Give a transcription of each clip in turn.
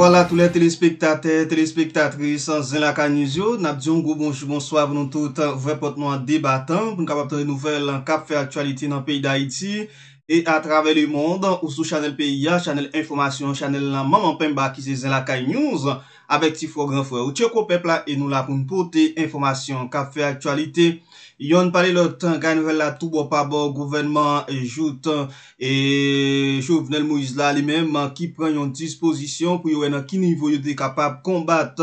Wala tou le telespektater, telespektatris an zin laka nizyo. Nap diyon go bonjou, bonsoy, bonon toutan, vwe pot nou an debatan. Poun kap ap te nouvel an kap fe aktualite nan pey da iti. Et a travè le monde, ou sou chanel PIA, chanel informasyon, chanel la maman pemba ki se zen la kanyouz, avek ti fwo gran fwe ou tche ko pepla e nou la poum pote informasyon kap fè aktualite. Yon pale lot kanvel la toubo pabor, gouvenman, jout, e chouvenel mouiz la li menman ki pren yon dispozisyon pou yon an ki nivou yote kapap kombat,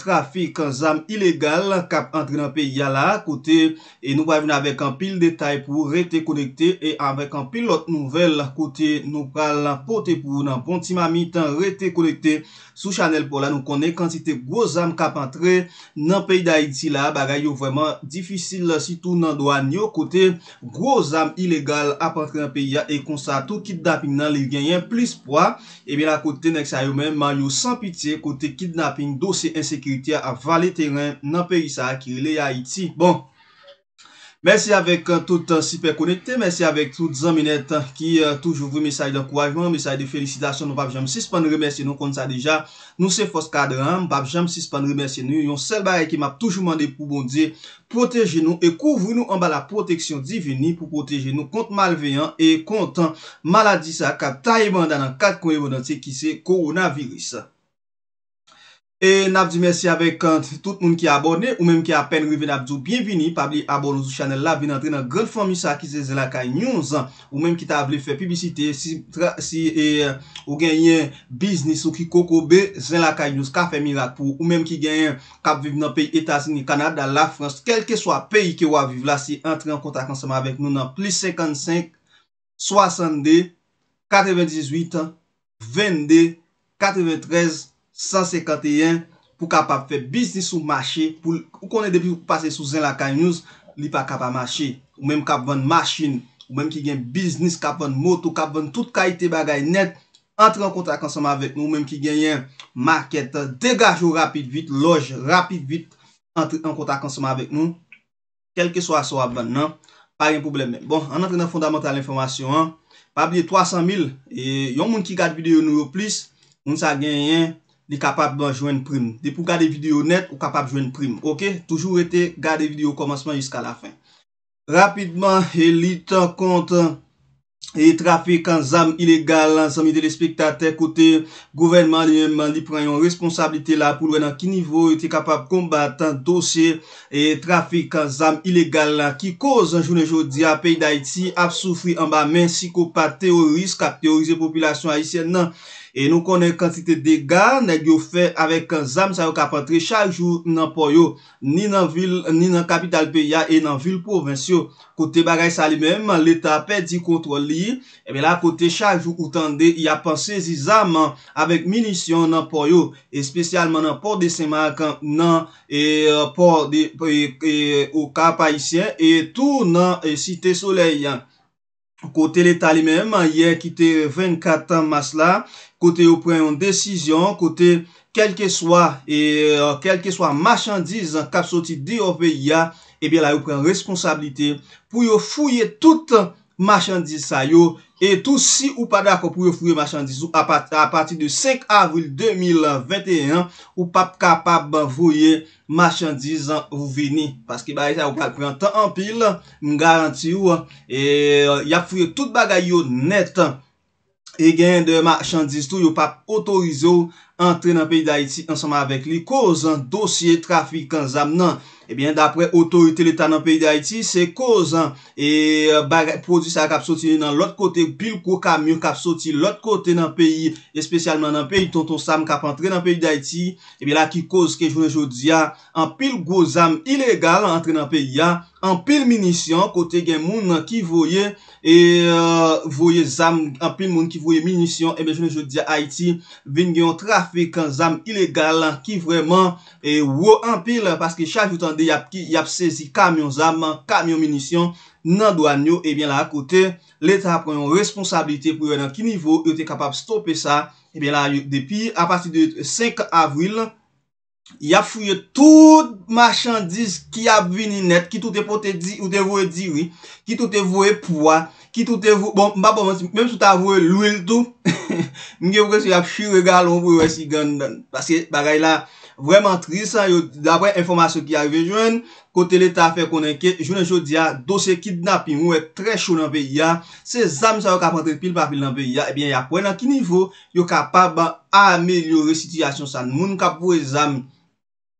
trafik, zanm ilegal kap antrenan PIA la akote, e nou va vin avek an pil detay pou rete konekte e avek an Pilote nouvel kote nou pral la pote pou nan ponti mami tan rete konekte sou chanel pou la nou konek kantite gwo zam kapantre nan peyi da iti la bagay yo vreman difisil si tou nan do an yo kote gwo zam ilegal apantre an peyi ya e konsta tou kidnaping nan li genyen plis pwa ebe la kote nek sa yo men man yo san piti kote kidnaping dosi ensekriti ya avale teren nan peyi sa akirile ya iti. Bon, Mersi avèk euh, toutan euh, siper konette, mersi avèk toutan Zaminette ki euh, toujou vre mesaj d'ankouajman, mesaj d'felicitasyon nou bab jèm sispandre, mersi nou kont sa deja, nou se fos kadran, bab jèm sispandre, mersi nou, yon sel baye ki map toujou mande pou bondye, proteje nou e kouvri nou anba la proteksyon divini pou proteje nou kont malveyan e kont maladi sa kap taebandan an kat konye bonante ki se koronavirus. E nabdi mersi avek euh, tout moun ki abone ou menm ki apen rive nabdi ou bienvini. Pabli abon nou zou chanel la. Vin entre nan grand fami sa ki ze zelakay nyon zan. Ou menm ki tabli fe pibisite. Si e, ou genyen biznis ou ki kokobe, zelakay nyon zan. Ka fe mirak pou. Ou menm ki genyen kap viv nan peyi Etasini, Kanada, la Frans. Kelke swa peyi ki waviv la. Si entre an kontak ansama avek nou nan plus 55, 60d, 98, 20d, 93d. 151 pou kapap fe biznis ou mache pou konen debi ou pase sou zen la kanyous li pa kapap mache ou menm kapvan machine ou menm ki gen biznis, kapvan moto kapvan tout kaiti bagay net entre an kontak ansama vek nou ou menm ki gen yon market degajo rapid vit, loj rapid vit entre an kontak ansama vek nou kelke so a so a ban nan pa yon problem men bon, an entre nan fondamental informasyon pa bli 300 mil yon moun ki gade videyo nou yo plis moun sa gen yon di kapap ban jwen prim. Di pou gade videyo net, ou kapap jwen prim. Ok? Toujou ete gade videyo komansman jiska la fin. Rapidman, li tan kont e trafik an zam ilegal lan, zami de l'espektate kote gouvernement di preyon responsabilite la pou lwen an ki nivou ete kapap kombat an dosye e trafik an zam ilegal lan ki koz an jounen joudi a pey da iti ap soufri an ba men si ko pa teorise, kap teorise populasyon Haitien nan E nou konen kantite dega, negyo fe avèk an zam sa yo kapantre, chak jou nan poyo, ni nan kapital peya e nan vil povensyo. Kote bagay sa li mèm, l'Etat apè di kontrol li, e bè la kote chak jou koutande, y apansè zi zam avèk minisyon nan poyo, e spesyalman nan port de Saint-Marc, nan e, port e, e, ou kapayisyen, e tou nan site soley yam. Kote l'Etat li men, yè ki te 24 tan mas la, kote yo pren yon desisyon, kote kelke swa, e, euh, kelke swa machandiz kap soti di yo ve ya, ebyè la yo pren responsabilite pou yo fouye tout an Machandise sa yo, etou si ou pa de akopou yo fuyo machandise ou, a pati de 5 avril 2021, ou pap kapap banvoye machandise ou vini. Paske ba e sa ou pa kwen tan anpil, m garanti ou, e yap fuyo tout bagay yo net, e gen de machandise tou yo pap otorize ou, entre nan peyi da iti ansama avek li, koz dosye trafikan zam nan. Ebyen, eh dapre otorite letan nan peyi d'Haiti, se kozan e euh, bag reprodisa kap soti nan lot kote bil kwo kamyon kap soti lot kote nan peyi, espesyalman nan peyi tonton sam kap antre nan peyi d'Haiti, ebyen eh la ki koz ke jounen joudia an pil gwo zam ilegal antre nan peyi ya, Anpil minisyon, kote gen moun ki voye zan, anpil moun ki voye minisyon, e ben jounen joudia Haiti, ven gen yon trafik an zan ilegal ki vreman wou anpil, paske chak joutan de yap sezi kamyon zan, kamyon minisyon, nan douan yo, e ben la akote, l'Etat preyon responsabilite pou yon anki nivou, yo te kapap stoppe sa, e ben la depi, apati de 5 avril 2021, ya fuyye tout marchandise ki ap vini net, ki tout e pote di, ou te vwe diwi, ki tout e vwe pwa, ki tout e vwe, bon, mba bon, menm sou ta vwe lwil tou, mge vwe si ap chire galon, vwe si gan nan, paske bagay la, vweman tri san, yo dapwe informasyon ki a rive jwen, kotele ta fwe konenke, jwen enjou diya, dosye kidnapim, wwe tre chou nan pe ya, se zami sa yo kapante pil papil nan pe ya, ebyen ya kwen nan ki nivou, yo kapaba amelyore sityasyon san, moun kapwe zami,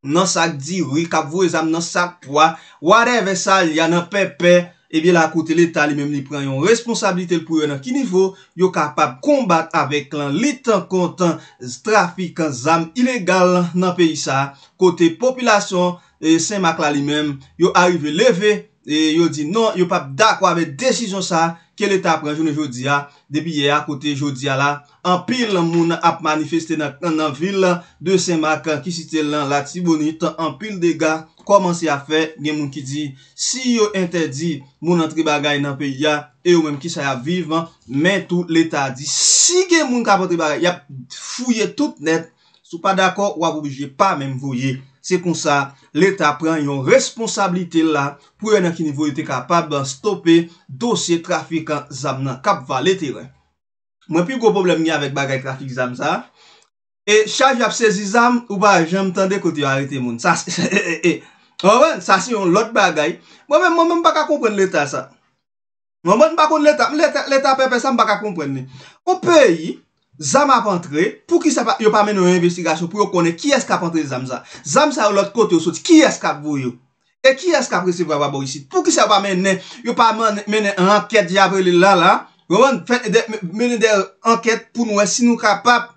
nan sak diri, kap vwe zam nan sak pwa, wade ve sa li anan pepe, ebi eh la kote l'Etat li menm li pren yon responsabilite l pou yo nan ki nivou, yo kapap kombat avek lan litan kontan strafikan zam ilegal nan pe isa, kote popilasyon, eh, semak la li menm yo arive leve, E yo di, non, yo pap dakwa ve desizyon sa ke leta apren jounen joudiya Depi ye a kote joudiya la, anpil moun ap manifesten nan vil la De sen makan ki siten lan la, si boni, tan anpil de ga Koman se a fe, gen moun ki di, si yo entedi moun an tri bagay nan pe ya E yo menm ki sa ya vivan, men tou leta a di Si gen moun kapo tri bagay, yap fouye tout net Sou pa dakwa, wap obije, pa menm vouye Se kon sa, l'Etat pren yon responsablite la pou yon an ki nivou yote kapab ban stoppe dosye trafik an zam nan kap valete re. Mwen pi gwo problem yon avèk bagay trafik zam za. E, chaj apse zi zam, ou ba, jen mtande kote yon arite moun. Sa si yon lot bagay. Mwen mwen baka kompren l'Etat sa. Mwen mwen baka kon l'Etat. Mwen l'Etat pepe sa m baka kompren. O peyi, Zam ap antre pou ki se pa yon pa mene yon investigasyon pou yon kone ki eska ap antre zamza. Zamza yon lot kote yon soti ki eska ap vou yon. E ki eska ap resivwa wabou isi. Pou ki se pa mene yon pa mene anket di avre li lan lan. Yon mene der anket pou nou esi nou kapap.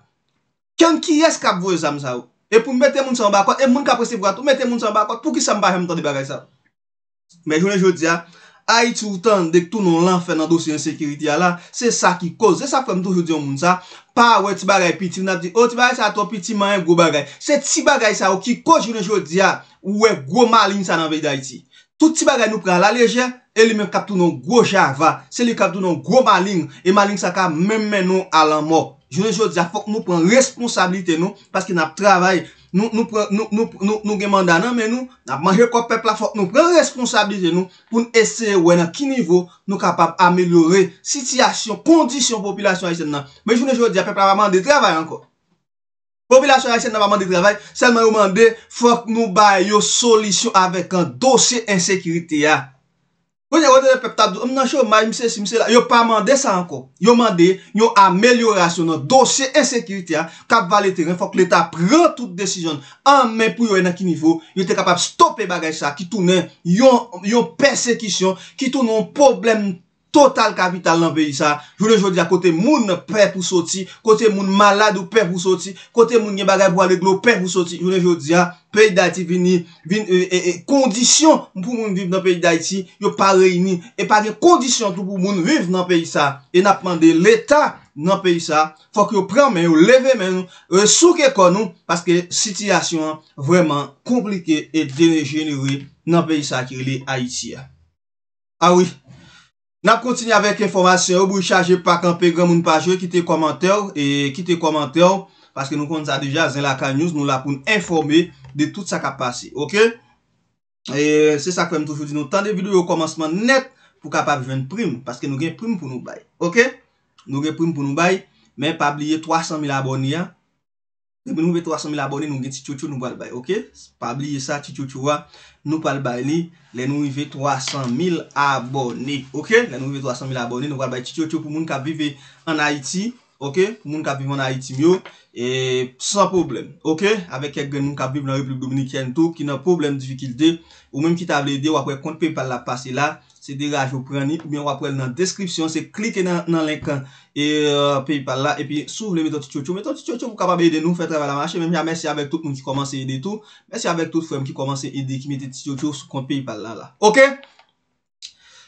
Kyan ki eska ap vou yon zamza ou. E pou mwete moun san bakwa. E moun kap resivwa tou mwete moun san bakwa pou ki san bakwa yon ton di bagay sa. Men jone jote ya. A iti wotan dek tou nou lan fè nan dosyen sekiriti ya la, se sa ki koz. E sa fèm tou joudi yon moun sa, pa wè tibagay pitin ap di, o tibagay sa ato pitin man yon gwo bagay. Se tibagay sa wè ki koj yon joudi ya, wè gwo malin sa nan vey da iti. Tout tibagay nou pran la leje, e li men kap tou nou gwo jarva, se li kap tou nou gwo maling, e maling sa ka men men nou alan mò. Jounen jounen dja fòk nou pren responsabilite nou, paske nan travay, nou gen manda nan men nou, nan manje kòp pepla fòk nou pren responsabilite nou, pou nou ese wè nan ki nivou nou kapap amelore sityasyon, kondisyon popilasyon aysen nan. Men jounen jounen dja pepla vaman de travay anko. Popilasyon aysen nan vaman de travay, selman ou mande fòk nou bay yo solisyon avèk an dosye ensekirite ya. Oye, oye, oye, pep ta dou, om nan chou ma, mse si, mse la, yo pa mande sa anko. Yo mande, yo ameliorasyon nou, dosye ensekiritya, kap vali teren, fòk l'Etat pren tout desijon, anmen pou yo enaki nivou, yo te kapap stoppe bagaj sa, ki toune yon persekisyon, ki toune yon probleme, Total kapital nan peyi sa Joule joule diya kote moun pre pou soti Kote moun malade pou pre pou soti Kote moun nye bagay pou ale glo pe pou soti Joule joule diya peyi da iti vini Kondisyon euh, euh, euh, pou moun viv nan peyi da iti Yo pa reyini E pa de kondisyon pou moun viv nan peyi sa E na pande leta nan peyi sa Fok yo pre men yo leve men Yo souke kon nou Paske sityasyon vreman komplike E de regenere nan peyi sa ki li a iti A wif ah Nan kontinye avèk informasyon, ou bou yi chaje pa kan pe gram ou nou pa jwe, kite komantèl. E kite komantèl, paske nou kont sa deja, Zen Laka News, nou la pou nou informe de tout sa kapasi, ok? E se sa kwenm toujou di nou, tan de videyo yo komansman net pou kapap jwen prim, paske nou gen prim pou nou bay, ok? Nou gen prim pou nou bay, men pa blye 300 mil aboniyan. Le nou ve 300.000 abone nou gen Chichochou nou balbay, ok? Se pabliye sa, Chichochou wa, nou palbay li, le nou ve 300.000 abone, ok? Le nou ve 300.000 abone, nou balbay Chichochou pou moun ka vive an Haiti, ok? Pou moun ka vive an Haiti myo, eee, san problem, ok? Avek ek gen nou ka vive nan Weblib Dominikian tou, ki nan problem, diwikil de, ou menm ki table de, wakwe kont pe pal la pase la, ok? Se diraj ou preni. Ou mi an wap prele nan deskripsyon. Se klike nan link. E paypal la. E pi souvle meton ti tchoutchou. Meton ti tchoutchou pou kapabe ede nou. Fè treba la manche. Mèm jè mèsi avèk tout nou ki komanse ede tou. Mèsi avèk tout fèm ki komanse ede. Ki meten ti tchoutchou. Sou kon paypal la la. Ok?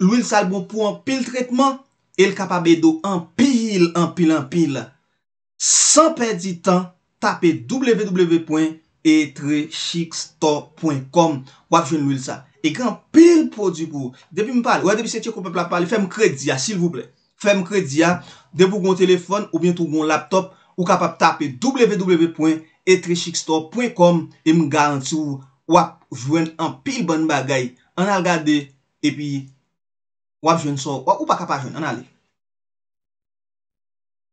l'ouil sal bon pou an pil trekman, el kapab e do an pil, an pil, an pil. San perdi tan, tape www.etreshickstore.com e wap jwen l'ouil sa. E gran pil prodjibou. Depi m pal, wap depi setye koupe plap pal, fem krediya, sil vouple. Fem krediya, debou goun telefon ou bientou goun laptop, ou kapab tape www.etreshickstore.com e, e m garant sou wap jwen an pil bon bagay. An al gade, e pi... Wap jwen so, wap ou pa kapa jwen, an ale.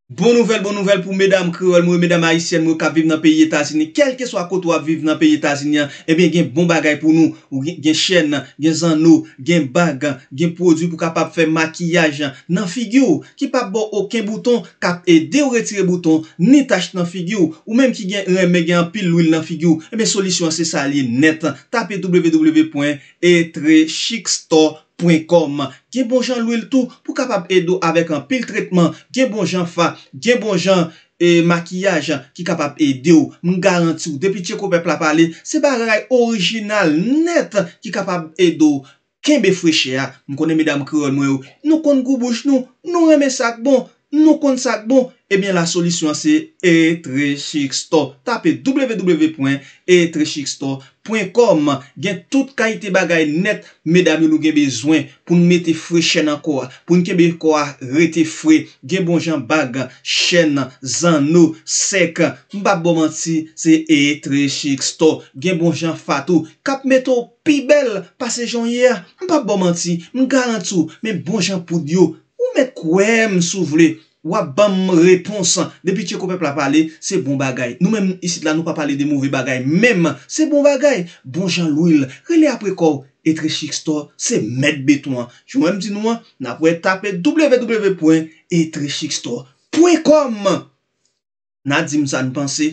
Bon nouvel, bon nouvel pou medam krewel, mou e medam aisyen, mou e kap viv nan peyi etazini. Kelke so akot wap viv nan peyi etazini, e eh ben gen bon bagay pou nou. Ou gen chen nan, gen zan nou, gen bagan, gen prodwi pou kapap fe makiyaj nan figyo. Ki pap bo oken bouton, kap e de ou retire bouton, ni tach nan figyo. Ou menm ki gen reme, gen pil ou il nan figyo. Eh e ben solisyon se sa li net. Tape www.etreshikstore.com Gye bon jan louil tou pou kapap edou avèk an pil tretman, gye bon jan fa, gye bon jan e, makiyajan ki kapap edou, m garanti ou, depi tche koupe plapali, se ba ray orijinal net ki kapap edou. Kenbe fwèche ya, m konen mida m kiron mwen ou, nou konen goubouch nou, nou remè sak bon. Nou kont sak bon, ebyen la solisyon se E3 Chik Store Tape www.e3chikstore.com Gen tout kaiti bagay net, medami lou gen bezwen Poun mette fre chen an kwa, poun kebe kwa rete fre Gen bon jan bagan, chen an, zan nou, sek Mbap bomanti, se E3 Chik Store Gen bon jan fatou, kap metto pi bel, pasejon ye Mbap bomanti, mgalantou, men bon jan pou diyo Mwen kwen m sou vle, wap bam reponsan. Depi che koupe plap pale, se bon bagay. Nou men, isi la nou pa pale de mouvi bagay. Mem, se bon bagay. Bon jan lou il, rele apwe kou. Etre chikstou, se met betouan. Jou mwen m di nou an, na pou etape www.etrechikstou.com Nan a dim sa n'pense,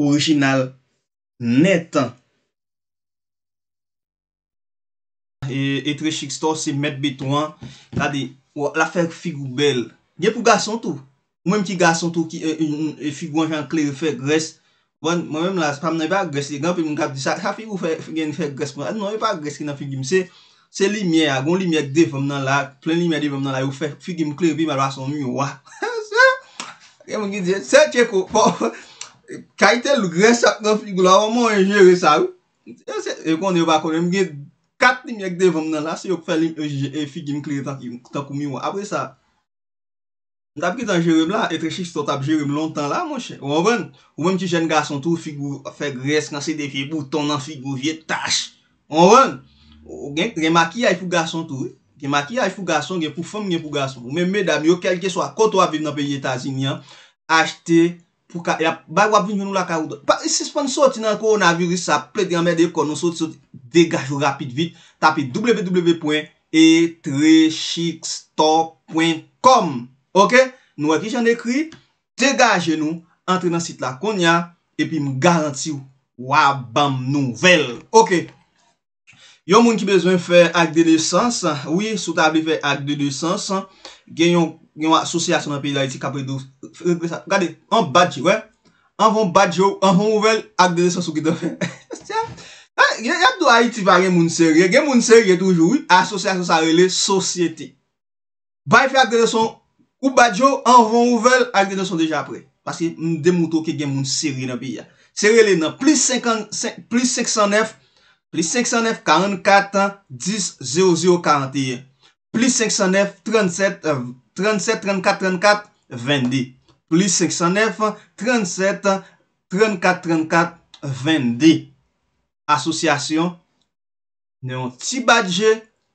orijinal netan. E, etre chikstou, se met betouan. La di... Ou la fek figou bel, gen pou gason tou Ou menm ki gason tou ki e, e, e, figou anjan kleri fek gres Mwen menm la, spam nan yon pa gres, gen pou mwen kap di sa Sa figou gen yon fek gres pou anjan, nan yon pa gres ki nan figou mi se Se limye a, gon limye a devon nan la, plen limye a devon nan la Ou fek figou mi kleri pi malwa son mi ou wa Gen mwen gen di se, se cheko Kaite lou gres sa kon figou la, waman yon jere sa ou E kon den yo bako, gen mwen gen Kat ni mi ek devan nan la se yo pou fè li e, e figye m kliye tan koumi wè. Apre sa, m tap ki tan jerem la, etre chik si to tap jerem lontan la monshe. Ou an ven, ou men m ti jen gason tou figye ou fek resk nan se defye bouton nan figye ou vie tash. Ou an ven, genk remakiaj pou gason tou. Remakiaj pou gason gen pou fem gen pou gason. Ou men men dam yo kelke swa koto aviv nan peye tazinyan, achte... Pou ka, ya e bag wap vin ven nou la ka ou do. Pati se spon sot, ti nan ko, nan viri sa plek gen amè dey, pou kon nou sot sot, degaj rapit vit, tapit www.etreshikstore.com Ok? Nou wè e ki jen dekri, degaj gen nou, entre nan sit la kon ya, epi m garanti wap bam nouvel. Ok? Yon moun ki bezwen fè ak dedesans, wè, sou tabi fè ak dedesans, gen yon, gen yon asosyasyon api la iti kapri dous. Fede fwe sa. Gade, an badjou, we. An von badjou, an von ouvel, ak dedeson sou ki do fe. Sya. Ha, yon ap do a iti va gen moun seri. Gen moun seri toujou, asosyasyon sa rele, sosyeti. Bay fe ak dedeson, ou badjou, an von ouvel, ak dedeson deja apre. Pasi, m de moutou ki gen moun seri napi ya. Seri le nan, plis 509, plis 509, 44, 10, 00, 41. Plis 509, 37, ehm, 37, 34, 34, 20, 10. Plus 509, 37, 34, 34, 20, 10. Asosyasyon, ne yon ti badje,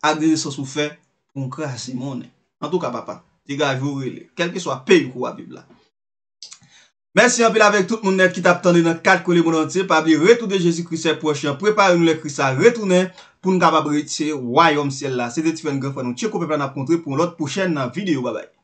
agresyon soufè, pou nkrasi mounen. Nantou ka papa, di gaj oure le, kel ki sou apè yon kou apè blan. Mèsi yon pil avèk tout mounet, ki tap tande nan 4 kolè mounantè, pa bi retou de Jezi Christè prochè, anprepare nou le Christè retounè, Poun gaba bretse, way omsel la. Se te tifen gafan nou, tche ko pe plan ap kontre pou lout pou chen nan video. Babay.